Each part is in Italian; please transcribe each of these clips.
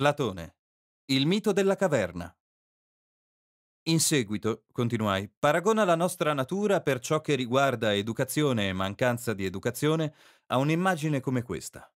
Platone. Il mito della caverna. In seguito, continuai, paragona la nostra natura per ciò che riguarda educazione e mancanza di educazione a un'immagine come questa.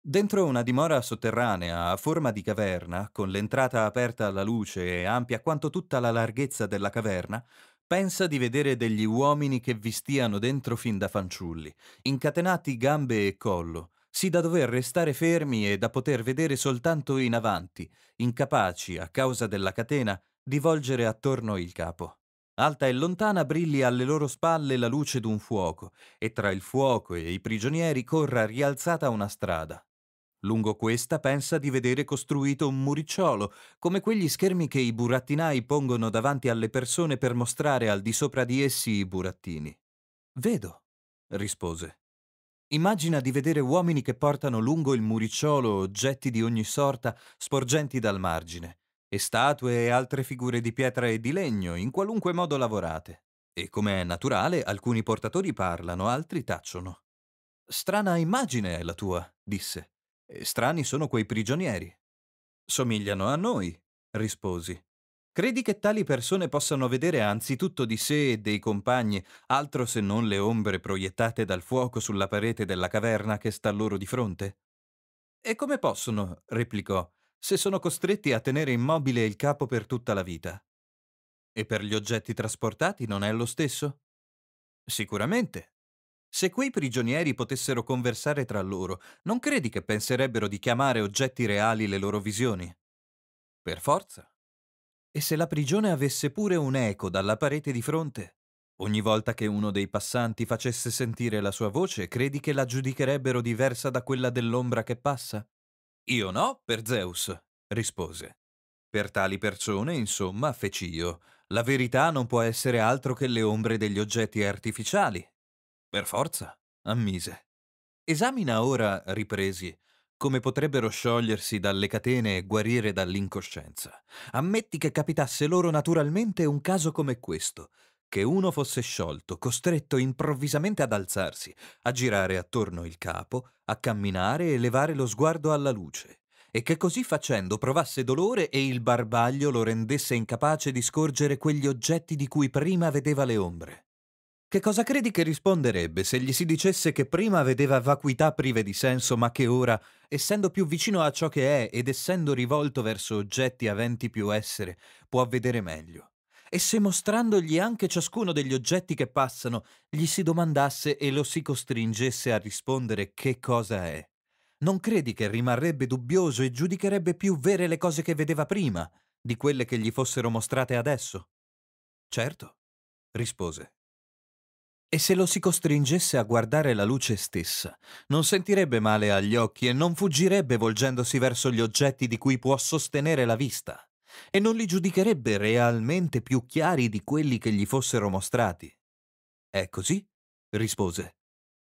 Dentro una dimora sotterranea a forma di caverna, con l'entrata aperta alla luce e ampia quanto tutta la larghezza della caverna, pensa di vedere degli uomini che vi stiano dentro fin da fanciulli, incatenati gambe e collo, sì da dover restare fermi e da poter vedere soltanto in avanti, incapaci, a causa della catena, di volgere attorno il capo. Alta e lontana brilli alle loro spalle la luce d'un fuoco, e tra il fuoco e i prigionieri corra rialzata una strada. Lungo questa pensa di vedere costruito un muricciolo, come quegli schermi che i burattinai pongono davanti alle persone per mostrare al di sopra di essi i burattini. Vedo, rispose. Immagina di vedere uomini che portano lungo il muricciolo oggetti di ogni sorta sporgenti dal margine, e statue e altre figure di pietra e di legno, in qualunque modo lavorate. E come è naturale, alcuni portatori parlano, altri tacciono. Strana immagine è la tua, disse. E strani sono quei prigionieri. Somigliano a noi, risposi. Credi che tali persone possano vedere anzitutto di sé e dei compagni altro se non le ombre proiettate dal fuoco sulla parete della caverna che sta loro di fronte? E come possono, replicò, se sono costretti a tenere immobile il capo per tutta la vita? E per gli oggetti trasportati non è lo stesso? Sicuramente. Se quei prigionieri potessero conversare tra loro, non credi che penserebbero di chiamare oggetti reali le loro visioni? Per forza. E se la prigione avesse pure un eco dalla parete di fronte? Ogni volta che uno dei passanti facesse sentire la sua voce, credi che la giudicherebbero diversa da quella dell'ombra che passa? Io no, per Zeus, rispose. Per tali persone, insomma, feci io, la verità non può essere altro che le ombre degli oggetti artificiali. Per forza, ammise. Esamina ora, ripresi, come potrebbero sciogliersi dalle catene e guarire dall'incoscienza. Ammetti che capitasse loro naturalmente un caso come questo, che uno fosse sciolto, costretto improvvisamente ad alzarsi, a girare attorno il capo, a camminare e levare lo sguardo alla luce, e che così facendo provasse dolore e il barbaglio lo rendesse incapace di scorgere quegli oggetti di cui prima vedeva le ombre. Che cosa credi che risponderebbe se gli si dicesse che prima vedeva vacuità prive di senso, ma che ora, essendo più vicino a ciò che è ed essendo rivolto verso oggetti aventi più essere, può vedere meglio? E se mostrandogli anche ciascuno degli oggetti che passano, gli si domandasse e lo si costringesse a rispondere che cosa è? Non credi che rimarrebbe dubbioso e giudicherebbe più vere le cose che vedeva prima di quelle che gli fossero mostrate adesso? Certo, rispose. E se lo si costringesse a guardare la luce stessa, non sentirebbe male agli occhi e non fuggirebbe volgendosi verso gli oggetti di cui può sostenere la vista, e non li giudicherebbe realmente più chiari di quelli che gli fossero mostrati. È così? rispose.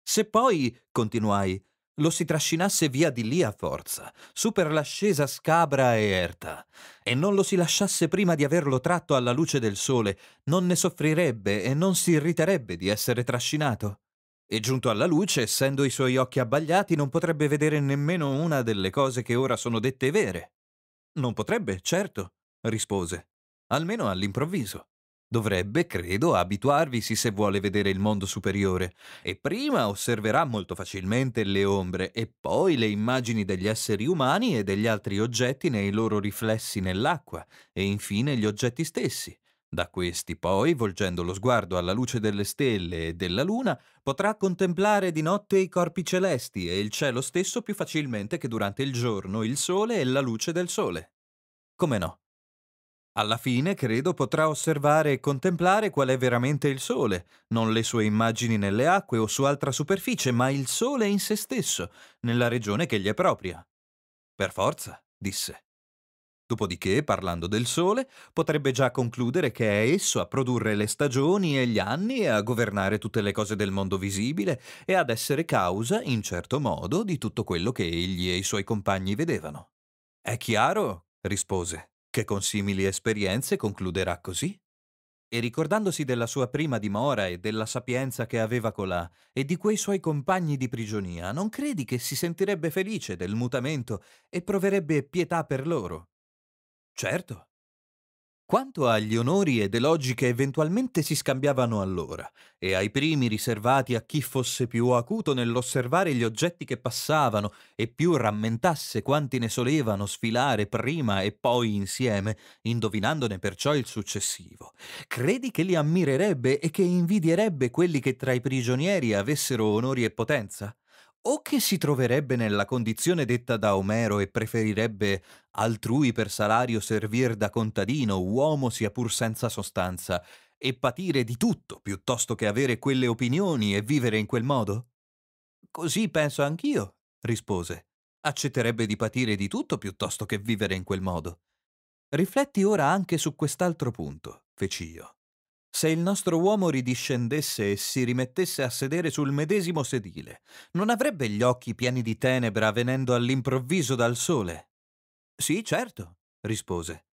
Se poi, continuai, lo si trascinasse via di lì a forza, su per l'ascesa scabra e erta, e non lo si lasciasse prima di averlo tratto alla luce del sole, non ne soffrirebbe e non si irriterebbe di essere trascinato. E giunto alla luce, essendo i suoi occhi abbagliati, non potrebbe vedere nemmeno una delle cose che ora sono dette vere. Non potrebbe, certo, rispose, almeno all'improvviso. Dovrebbe, credo, abituarvisi se vuole vedere il mondo superiore, e prima osserverà molto facilmente le ombre e poi le immagini degli esseri umani e degli altri oggetti nei loro riflessi nell'acqua, e infine gli oggetti stessi. Da questi poi, volgendo lo sguardo alla luce delle stelle e della luna, potrà contemplare di notte i corpi celesti e il cielo stesso più facilmente che durante il giorno il sole e la luce del sole. Come no? Alla fine, credo, potrà osservare e contemplare qual è veramente il Sole, non le sue immagini nelle acque o su altra superficie, ma il Sole in se stesso, nella regione che gli è propria. Per forza, disse. Dopodiché, parlando del Sole, potrebbe già concludere che è esso a produrre le stagioni e gli anni e a governare tutte le cose del mondo visibile e ad essere causa, in certo modo, di tutto quello che egli e i suoi compagni vedevano. È chiaro? rispose che con simili esperienze concluderà così. E ricordandosi della sua prima dimora e della sapienza che aveva colà e di quei suoi compagni di prigionia, non credi che si sentirebbe felice del mutamento e proverebbe pietà per loro? Certo, quanto agli onori ed elogi che eventualmente si scambiavano allora, e ai primi riservati a chi fosse più acuto nell'osservare gli oggetti che passavano e più rammentasse quanti ne solevano sfilare prima e poi insieme, indovinandone perciò il successivo, credi che li ammirerebbe e che invidierebbe quelli che tra i prigionieri avessero onori e potenza? o che si troverebbe nella condizione detta da Omero e preferirebbe altrui per salario servir da contadino, uomo sia pur senza sostanza, e patire di tutto piuttosto che avere quelle opinioni e vivere in quel modo? Così penso anch'io, rispose. Accetterebbe di patire di tutto piuttosto che vivere in quel modo. Rifletti ora anche su quest'altro punto, feci io. Se il nostro uomo ridiscendesse e si rimettesse a sedere sul medesimo sedile, non avrebbe gli occhi pieni di tenebra venendo all'improvviso dal sole? Sì, certo, rispose.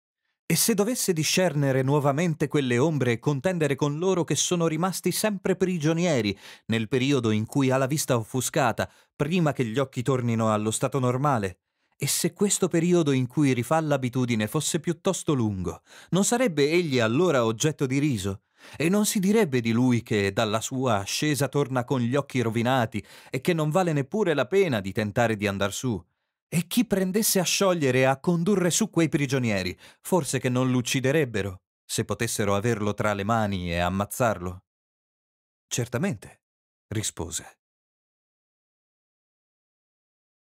E se dovesse discernere nuovamente quelle ombre e contendere con loro che sono rimasti sempre prigionieri nel periodo in cui ha la vista offuscata, prima che gli occhi tornino allo stato normale? E se questo periodo in cui rifà l'abitudine fosse piuttosto lungo, non sarebbe egli allora oggetto di riso? E non si direbbe di lui che dalla sua ascesa torna con gli occhi rovinati e che non vale neppure la pena di tentare di andar su. E chi prendesse a sciogliere e a condurre su quei prigionieri, forse che non l'ucciderebbero, se potessero averlo tra le mani e ammazzarlo? Certamente, rispose.